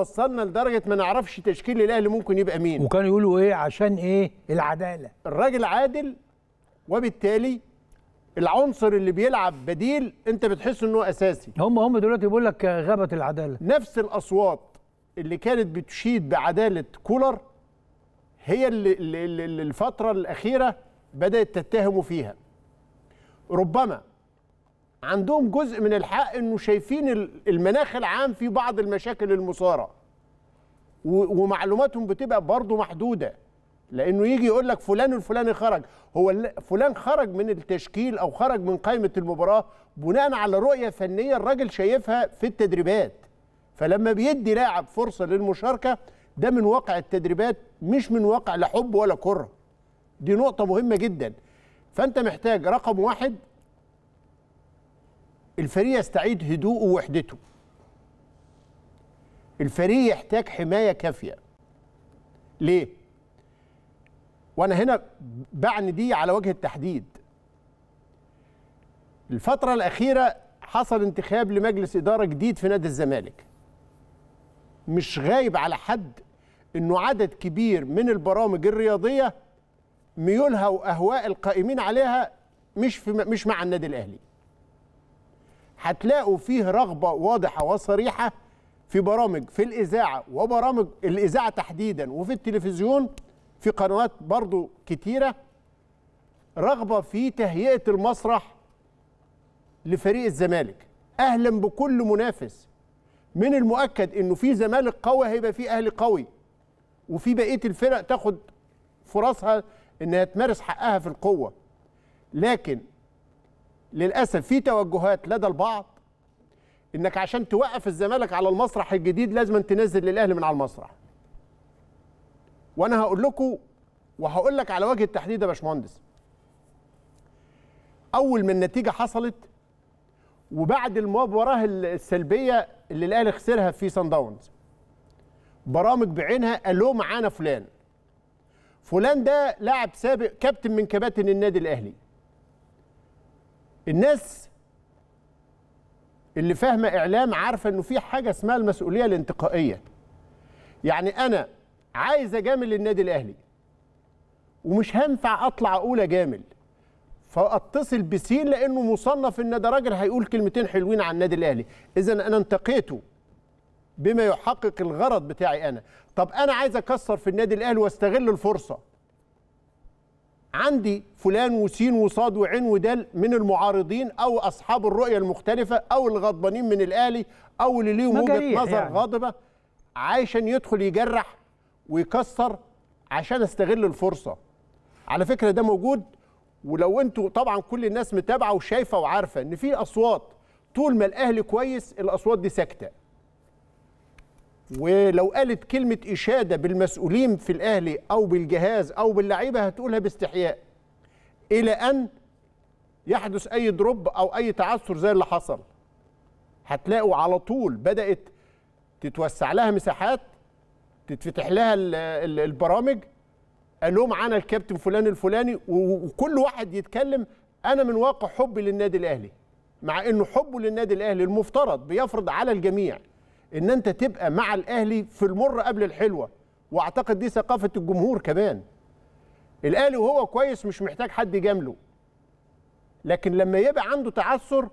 وصلنا لدرجه ما نعرفش تشكيل الاهلي ممكن يبقى مين وكانوا يقولوا ايه عشان ايه العداله الراجل عادل وبالتالي العنصر اللي بيلعب بديل انت بتحس انه اساسي هم هم دلوقتي بيقول لك غابت العداله نفس الاصوات اللي كانت بتشيد بعداله كولر هي اللي, اللي الفتره الاخيره بدات تتهموا فيها ربما عندهم جزء من الحق انه شايفين المناخ العام في بعض المشاكل المثاره ومعلوماتهم بتبقى برضه محدوده لانه يجي يقول لك فلان الفلاني خرج هو فلان خرج من التشكيل او خرج من قائمه المباراه بناء على رؤيه فنيه الراجل شايفها في التدريبات فلما بيدي لاعب فرصه للمشاركه ده من واقع التدريبات مش من واقع لا حب ولا كره دي نقطه مهمه جدا فانت محتاج رقم واحد الفريق يستعيد هدوءه ووحدته الفريق يحتاج حمايه كافيه ليه وانا هنا بعني دي على وجه التحديد الفتره الاخيره حصل انتخاب لمجلس اداره جديد في نادي الزمالك مش غايب على حد انه عدد كبير من البرامج الرياضيه ميولها واهواء القائمين عليها مش في مش مع النادي الاهلي هتلاقوا فيه رغبه واضحه وصريحه في برامج في الاذاعه وبرامج الاذاعه تحديدا وفي التلفزيون في قنوات برضو كتيره رغبه في تهيئه المسرح لفريق الزمالك اهلا بكل منافس من المؤكد انه في زمالك قوي هيبقى في اهلي قوي وفي بقيه الفرق تاخد فرصها انها تمارس حقها في القوه لكن للاسف في توجهات لدى البعض انك عشان توقف الزمالك على المسرح الجديد لازم تنزل للاهلي من على المسرح وانا هقول لكم وهقول لك على وجه التحديد يا باشمهندس اول ما النتيجه حصلت وبعد المباراه السلبيه اللي الاهلي خسرها في سان داونز برامج بعينها قال معانا فلان فلان ده لاعب سابق كابتن من كباتن النادي الاهلي الناس اللي فاهمه اعلام عارفه انه في حاجه اسمها المسؤوليه الانتقائيه يعني انا عايز اجامل النادي الاهلي ومش هينفع اطلع اقول اجامل فاتصل بسين لانه مصنف ان ده راجل هيقول كلمتين حلوين عن النادي الاهلي اذا انا انتقيته بما يحقق الغرض بتاعي انا طب انا عايز اكسر في النادي الاهلي واستغل الفرصه عندي فلان وسين وصاد وعين ودال من المعارضين او اصحاب الرؤيه المختلفه او الغضبانين من الاهلي او اللي ليهم وجهه نظر يعني. غاضبه عشان يدخل يجرح ويكسر عشان استغل الفرصه على فكره ده موجود ولو انتوا طبعا كل الناس متابعه وشايفه وعارفه ان في اصوات طول ما الاهلي كويس الاصوات دي ساكته ولو قالت كلمة إشادة بالمسؤولين في الأهلي أو بالجهاز أو باللعيبة هتقولها باستحياء إلى أن يحدث أي دروب أو أي تعثر زي اللي حصل هتلاقوا على طول بدأت تتوسع لها مساحات تتفتح لها البرامج ألوم عن الكابتن فلان الفلاني وكل واحد يتكلم أنا من واقع حبي للنادي الأهلي مع أنه حبه للنادي الأهلي المفترض بيفرض على الجميع ان انت تبقى مع الاهلي في المر قبل الحلوه واعتقد دي ثقافه الجمهور كمان الاهلي وهو كويس مش محتاج حد يجامله لكن لما يبقى عنده تعثر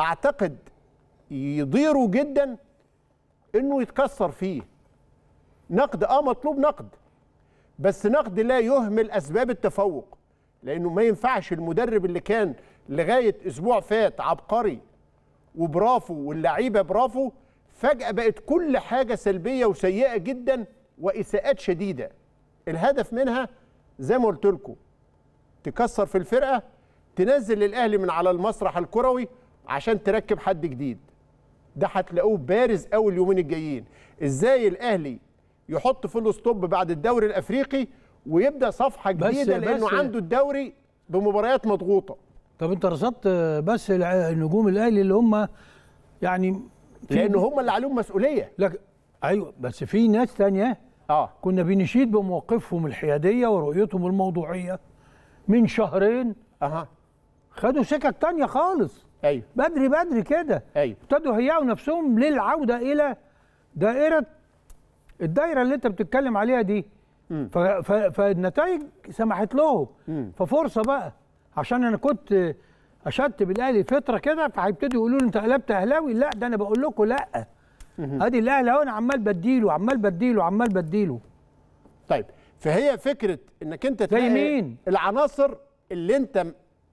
اعتقد يضيره جدا انه يتكسر فيه نقد اه مطلوب نقد بس نقد لا يهمل اسباب التفوق لانه ما ينفعش المدرب اللي كان لغايه اسبوع فات عبقري وبرافو واللعيبه برافو فجأة بقت كل حاجة سلبية وسيئة جدا وإساءات شديدة الهدف منها زي ما قلت لكم تكسر في الفرقة تنزل الأهلي من على المسرح الكروي عشان تركب حد جديد ده هتلاقوه بارز قوي اليومين الجايين ازاي الاهلي يحط في ستوب بعد الدوري الافريقي ويبدا صفحه جديده بس لانه بس عنده الدوري بمباريات مضغوطه طب انت رصدت بس نجوم الاهلي اللي هم يعني لان هم اللي عليهم مسؤوليه لا ايوه بس في ناس ثانيه اه كنا بنشيد بمواقفهم الحياديه ورؤيتهم الموضوعيه من شهرين اها خدوا سكك تانية خالص ايوه بدري بدري كده ايوه ابتدوا هيئوا نفسهم للعوده الى دائره الدايره اللي انت بتتكلم عليها دي فالنتائج سمحت لهم ففرصه بقى عشان انا كنت اشدت بالاهلي فتره كده فهيبتدوا يقولوا لي انت قلبت اهلاوي لا ده انا بقول لكم لا ادي الاهلي اهو انا عمال بديله عمال بديله عمال بديله طيب فهي فكره انك انت تلاقي مين؟ العناصر اللي انت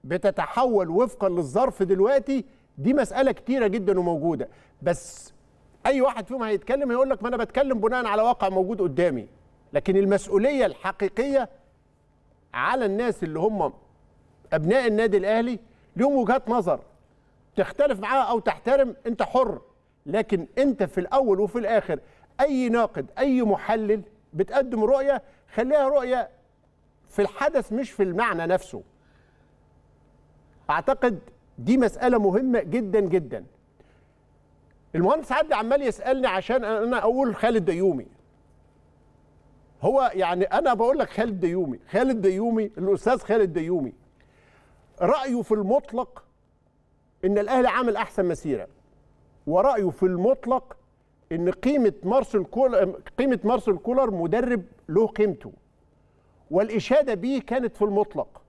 بتتحول وفقا للظرف دلوقتي دي مساله كتيره جدا وموجوده بس اي واحد فيهم هيتكلم هيقول لك ما انا بتكلم بناء على واقع موجود قدامي لكن المسؤوليه الحقيقيه على الناس اللي هم ابناء النادي الاهلي ليهم وجهات نظر تختلف معاها او تحترم انت حر لكن انت في الاول وفي الاخر اي ناقد اي محلل بتقدم رؤيه خليها رؤيه في الحدث مش في المعنى نفسه اعتقد دي مساله مهمه جدا جدا المهندس عدلي عمال يسالني عشان انا اقول خالد ديومي هو يعني انا بقول لك خالد ديومي خالد ديومي الاستاذ خالد ديومي رايه في المطلق ان الاهلي عامل احسن مسيره ورايه في المطلق ان قيمه مارسيل كولر قيمه مارسيل كولر مدرب له قيمته والاشاده بيه كانت في المطلق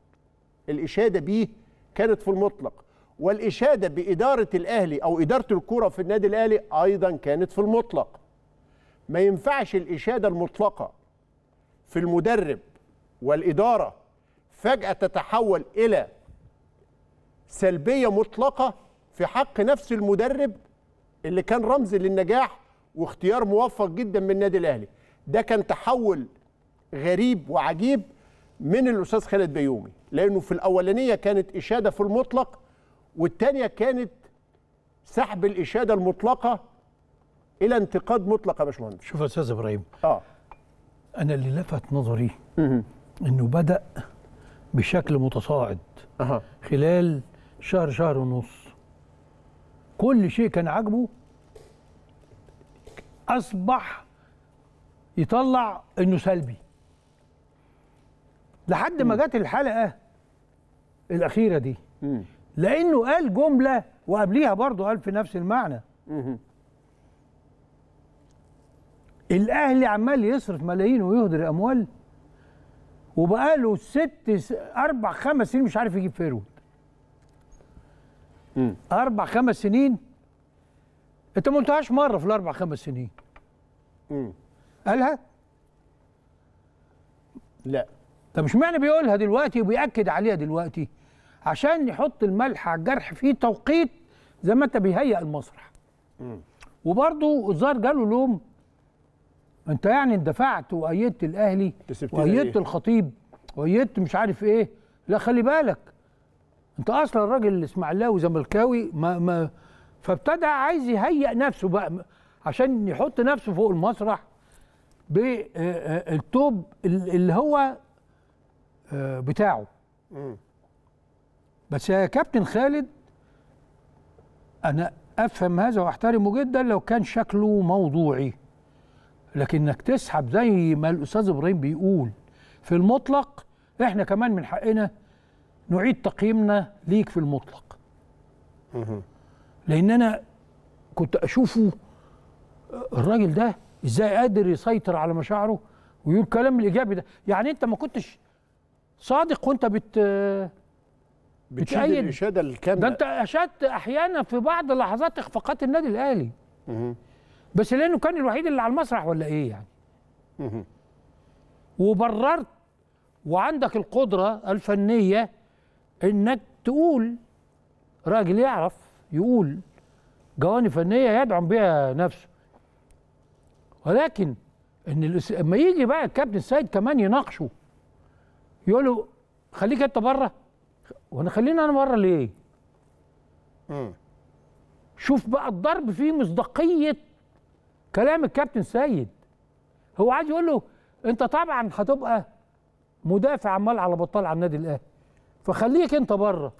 الاشاده بيه كانت في المطلق والاشاده باداره الاهلي او اداره الكره في النادي الاهلي ايضا كانت في المطلق ما ينفعش الاشاده المطلقه في المدرب والاداره فجاه تتحول الى سلبيه مطلقه في حق نفس المدرب اللي كان رمز للنجاح واختيار موفق جدا من النادي الاهلي ده كان تحول غريب وعجيب من الاستاذ خالد بيومي لانه في الاولانيه كانت اشاده في المطلق والثانيه كانت سحب الاشاده المطلقه الى انتقاد مطلق يا باشمهندس شوف يا استاذ ابراهيم اه انا اللي لفت نظري انه بدا بشكل متصاعد أه. خلال شهر شهر ونص كل شيء كان عاجبه اصبح يطلع انه سلبي لحد ما جت الحلقه الاخيره دي لانه قال جمله وقبليها برضه قال في نفس المعنى الاهلي عمال يصرف ملايين ويهدر أموال وبقاله ست اربع خمس سنين مش عارف يجيب فيرود اربع خمس سنين انت ما قلتهاش مره في الاربع خمس سنين مم. قالها لا طب مش معنى بيقولها دلوقتي وبيأكد عليها دلوقتي عشان يحط الملح على الجرح في توقيت زي ما انت بيهيئ المسرح وبرضه الظاهر جاله لوم انت يعني اندفعت وايدت الاهلي وايدت إيه؟ الخطيب وايدت مش عارف ايه لا خلي بالك انت اصلا الراجل اسماعيلاوي زملكاوي ما ما فابتدى عايز يهيئ نفسه بقى عشان يحط نفسه فوق المسرح بالتوب آه، آه، اللي هو آه، بتاعه بس يا كابتن خالد انا افهم هذا واحترمه جدا لو كان شكله موضوعي لكنك تسحب زي ما الاستاذ ابراهيم بيقول في المطلق احنا كمان من حقنا نعيد تقييمنا ليك في المطلق لان انا كنت اشوفه آه، الراجل ده ازاي قادر يسيطر على مشاعره ويقول كلام الايجابي ده يعني انت ما كنتش صادق وانت بت آه، بتشيد الاشاده الكامله ده انت اشدت احيانا في بعض لحظات اخفاقات النادي الاهلي بس لانه كان الوحيد اللي على المسرح ولا ايه يعني وبررت وعندك القدره الفنيه انك تقول راجل يعرف يقول جوانب فنيه يدعم بها نفسه ولكن ان لما يجي بقى الكابتن سيد كمان يناقشه يقول له خليك انت بره وانا خليني انا بره ليه؟ مم. شوف بقى الضرب فيه مصداقيه كلام الكابتن سيد هو عايز يقول له انت طبعا هتبقى مدافع عمال على بطال على النادي الاهلي فخليك انت بره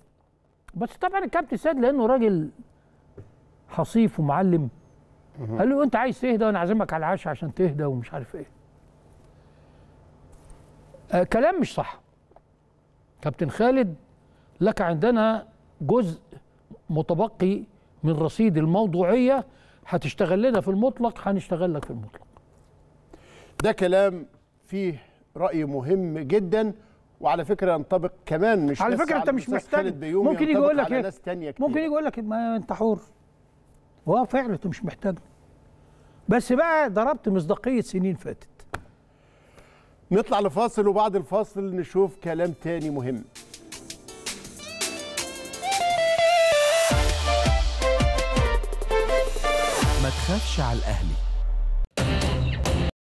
بس طبعا الكابتن سيد لانه راجل حصيف ومعلم قال له انت عايز تهدى وانا عازمك على العشاء عشان تهدى ومش عارف ايه آه كلام مش صح كابتن خالد لك عندنا جزء متبقي من رصيد الموضوعيه هتشتغل لنا في المطلق هنشتغل لك في المطلق ده كلام فيه راي مهم جدا وعلى فكره ينطبق كمان مش على فكره انت مش محتاج ممكن يجي يقول لك إيه؟ ناس تانية كتير. ممكن يجي يقول لك ما انت حر هو فعلا انت مش محتاج بس بقى ضربت مصداقيه سنين فاتت نطلع لفاصل وبعد الفاصل نشوف كلام تاني مهم ما تخافش على الاهلي